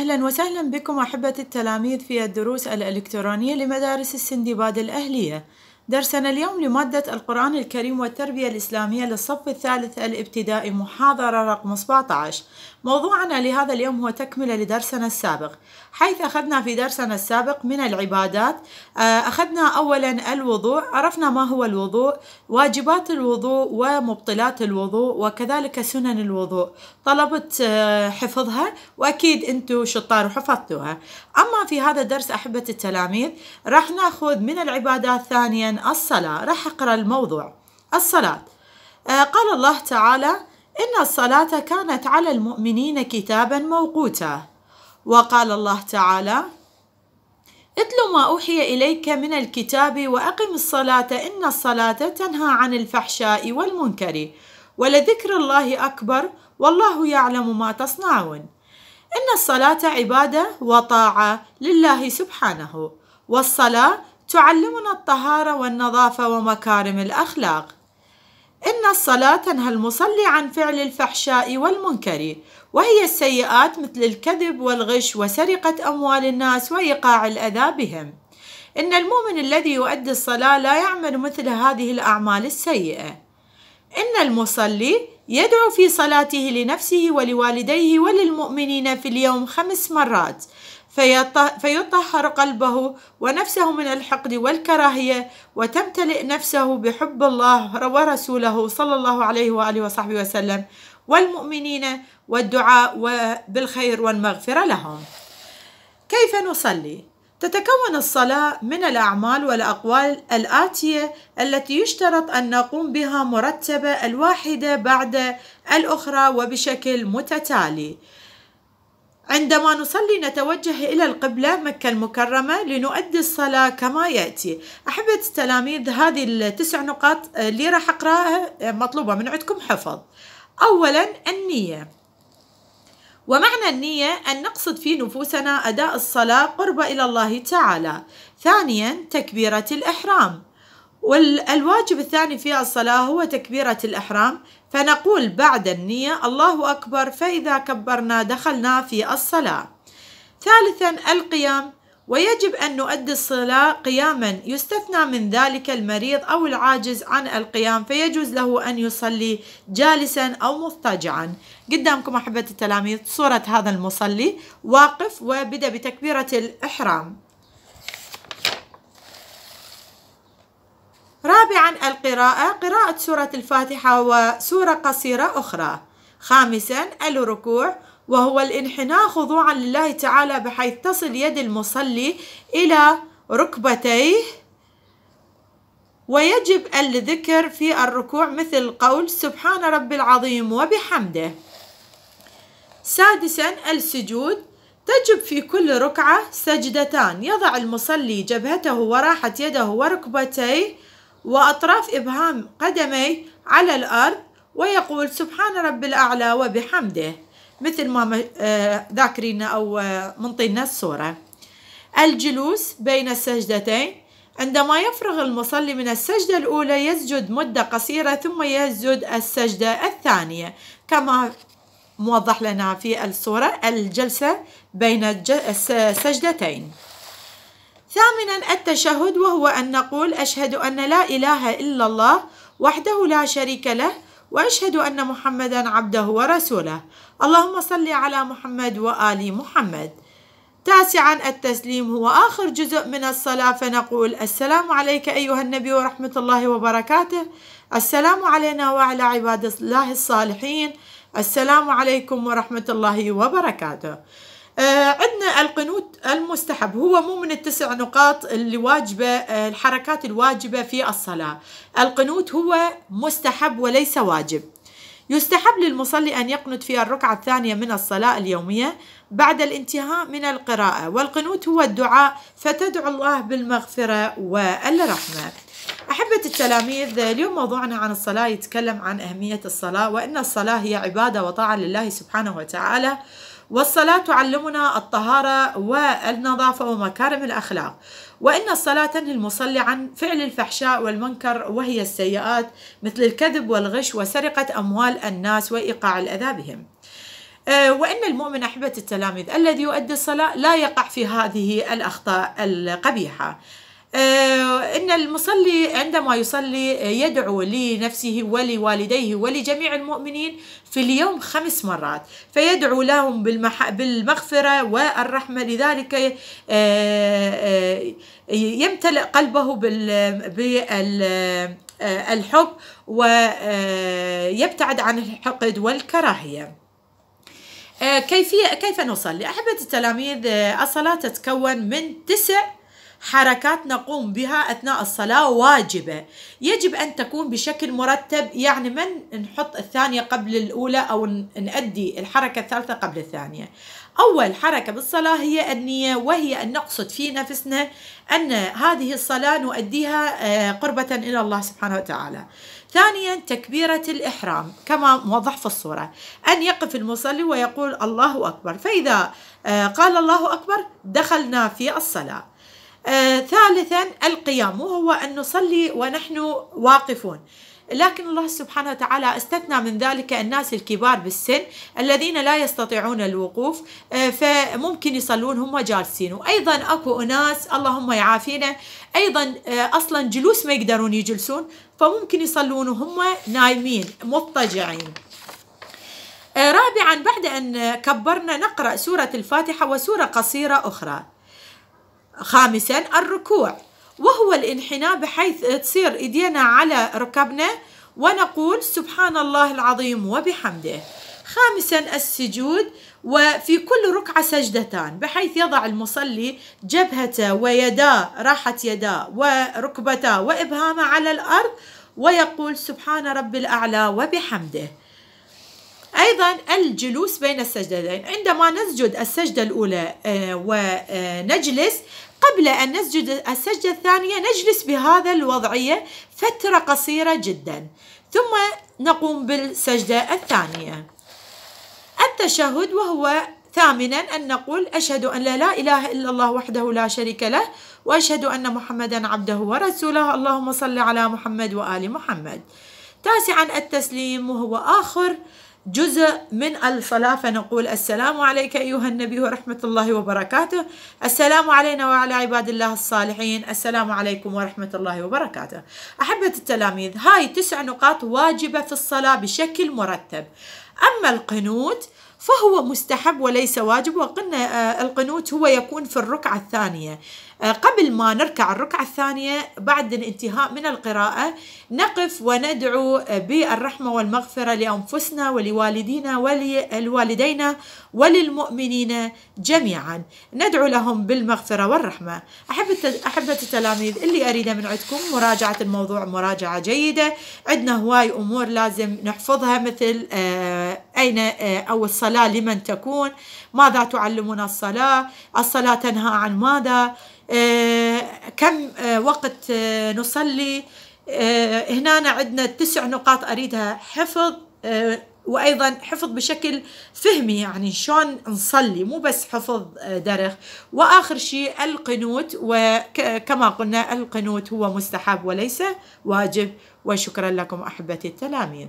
أهلا وسهلا بكم أحبة التلاميذ في الدروس الإلكترونية لمدارس السندباد الأهلية درسنا اليوم لمادة القرآن الكريم والتربية الإسلامية للصف الثالث الابتدائي محاضرة رقم 17 موضوعنا لهذا اليوم هو تكملة لدرسنا السابق حيث أخذنا في درسنا السابق من العبادات آه، أخذنا أولا الوضوء عرفنا ما هو الوضوء واجبات الوضوء ومبطلات الوضوء وكذلك سنن الوضوء طلبت آه، حفظها وأكيد أنتم شطار وحفظتوها أما في هذا الدرس أحبة التلاميذ راح ناخذ من العبادات ثانيا الصلاة راح أقرأ الموضوع الصلاة آه قال الله تعالى إن الصلاة كانت على المؤمنين كتابا موقوتا وقال الله تعالى اتل ما أوحي إليك من الكتاب وأقم الصلاة إن الصلاة تنهى عن الفحشاء والمنكر ولذكر الله أكبر والله يعلم ما تصنعون إن الصلاة عبادة وطاعة لله سبحانه والصلاة تعلمنا الطهارة والنظافة ومكارم الأخلاق إن الصلاة تنهى المصلي عن فعل الفحشاء والمنكر وهي السيئات مثل الكذب والغش وسرقة أموال الناس وإيقاع الأذى بهم إن المؤمن الذي يؤدي الصلاة لا يعمل مثل هذه الأعمال السيئة إن المصلي يدعو في صلاته لنفسه ولوالديه وللمؤمنين في اليوم خمس مرات فيطهر قلبه ونفسه من الحقد والكراهية وتمتلئ نفسه بحب الله ورسوله صلى الله عليه وآله وصحبه وسلم والمؤمنين والدعاء بالخير والمغفرة لهم كيف نصلي؟ تتكون الصلاة من الأعمال والأقوال الآتية التي يشترط أن نقوم بها مرتبة الواحدة بعد الأخرى وبشكل متتالي. عندما نصلي نتوجه إلى القبلة مكة المكرمة لنؤدي الصلاة كما يأتي أحبة التلاميذ هذه التسع نقاط آه، اللي راح أقرأها آه، مطلوبة من عندكم حفظ أولا النية ومعنى النية أن نقصد في نفوسنا أداء الصلاة قرب إلى الله تعالى ثانيا تكبيرة الإحرام والواجب الثاني في الصلاة هو تكبيرة الإحرام فنقول بعد النية الله أكبر فإذا كبرنا دخلنا في الصلاة ثالثا القيام ويجب أن نؤدي الصلاة قياما يستثنى من ذلك المريض أو العاجز عن القيام فيجوز له أن يصلي جالسا أو مضطجعا قدامكم أحبة التلاميذ صورة هذا المصلي واقف وبدأ بتكبيرة الإحرام رابعا القراءة قراءة سورة الفاتحة وسورة قصيرة أخرى خامسا الركوع وهو الانحناء خضوعا لله تعالى بحيث تصل يد المصلي إلى ركبتيه ويجب الذكر في الركوع مثل قول سبحان رب العظيم وبحمده سادسا السجود تجب في كل ركعة سجدتان يضع المصلي جبهته وراحة يده وركبتيه وأطراف إبهام قدميه على الأرض ويقول سبحان رب الأعلى وبحمده مثل ما آه، ذاكرين أو آه، منطينا الصورة الجلوس بين السجدتين عندما يفرغ المصلي من السجدة الأولى يسجد مدة قصيرة ثم يسجد السجدة الثانية كما موضح لنا في الصورة الجلسة بين السجدتين ثامنا التشهد وهو أن نقول أشهد أن لا إله إلا الله وحده لا شريك له وأشهد أن محمدا عبده ورسوله اللهم صل على محمد وآل محمد تاسعا التسليم هو آخر جزء من الصلاة فنقول السلام عليك أيها النبي ورحمة الله وبركاته السلام علينا وعلى عباد الله الصالحين السلام عليكم ورحمة الله وبركاته آه، عندنا القنوت المستحب هو مو من التسع نقاط اللي واجبة آه، الحركات الواجبة في الصلاة القنوت هو مستحب وليس واجب يستحب للمصلي أن يقنت في الركعة الثانية من الصلاة اليومية بعد الانتهاء من القراءة والقنوت هو الدعاء فتدعو الله بالمغفرة والرحمة أحبة التلاميذ اليوم موضوعنا عن الصلاة يتكلم عن أهمية الصلاة وأن الصلاة هي عبادة وطاعة لله سبحانه وتعالى والصلاة تعلمنا الطهارة والنظافة ومكارم الأخلاق وإن الصلاة تنهي المصلي عن فعل الفحشاء والمنكر وهي السيئات مثل الكذب والغش وسرقة أموال الناس وإيقاع الأذى بهم آه، وإن المؤمن أحبة التلاميذ الذي يؤدي الصلاة لا يقع في هذه الأخطاء القبيحة آه، إن المصلي عندما يصلي آه، يدعو لنفسه ولوالديه ولجميع المؤمنين في اليوم خمس مرات فيدعو لهم بالمغفرة والرحمة لذلك آه، يمتلئ قلبه بال... بال... الحب ويبتعد عن الحقد والكراهية كيفية كيف نصلي؟ أحبة التلاميذ الصلاة تتكون من تسع حركات نقوم بها أثناء الصلاة واجبة يجب أن تكون بشكل مرتب يعني من نحط الثانية قبل الأولى أو نأدي الحركة الثالثة قبل الثانية أول حركة بالصلاة هي النية وهي أن نقصد في نفسنا أن هذه الصلاة نؤديها آه، قربة إلى الله سبحانه وتعالى ثانيا تكبيرة الإحرام كما موضح في الصورة أن يقف المصلي ويقول الله أكبر فإذا آه، قال الله أكبر دخلنا في الصلاة آه، ثالثا القيام وهو أن نصلي ونحن واقفون لكن الله سبحانه وتعالى استثنى من ذلك الناس الكبار بالسن الذين لا يستطيعون الوقوف آه، فممكن يصلون هم جالسين وايضا اكو اناس اللهم يعافينا ايضا آه، اصلا جلوس ما يقدرون يجلسون فممكن يصلون وهم نايمين مضطجعين رابعا بعد ان كبرنا نقرا سوره الفاتحه وسوره قصيره اخرى خامسا الركوع وهو الانحناء بحيث تصير ايدينا على ركبنا ونقول سبحان الله العظيم وبحمده خامسا السجود وفي كل ركعة سجدتان بحيث يضع المصلي جبهته ويداه راحة يداه وركبتاه وإبهامه على الأرض ويقول سبحان رب الأعلى وبحمده أيضا الجلوس بين السجدتين عندما نسجد السجدة الأولى آه، ونجلس قبل أن نسجد السجدة الثانية نجلس بهذا الوضعية فترة قصيرة جدا ثم نقوم بالسجدة الثانية التشهد وهو ثامنا أن نقول أشهد أن لا, لا إله إلا الله وحده لا شريك له وأشهد أن محمدا عبده ورسوله اللهم صل على محمد وآل محمد تاسعا التسليم وهو آخر جزء من الصلاة فنقول السلام عليك أيها النبي ورحمة الله وبركاته السلام علينا وعلى عباد الله الصالحين السلام عليكم ورحمة الله وبركاته أحبة التلاميذ هاي تسع نقاط واجبة في الصلاة بشكل مرتب أما القنوت فهو مستحب وليس واجب وقلنا آه، القنوت هو يكون في الركعة الثانية آه، قبل ما نركع الركعة الثانية بعد الانتهاء من القراءة نقف وندعو آه، بالرحمة والمغفرة لأنفسنا ولوالدينا ولوالدينا وللمؤمنين جميعا ندعو لهم بالمغفرة والرحمة أحبة التلاميذ اللي أريده من عندكم مراجعة الموضوع مراجعة جيدة عندنا هواي أمور لازم نحفظها مثل أين آه، أو الصلاة لمن تكون ماذا تعلمنا الصلاة الصلاة تنهى عن ماذا آه، كم آه، وقت نصلي هنا عندنا تسع نقاط أريدها حفظ وايضا حفظ بشكل فهمي يعني شلون نصلي مو بس حفظ درخ واخر شيء القنوت وكما قلنا القنوت هو مستحب وليس واجب وشكرا لكم احبتي التلاميذ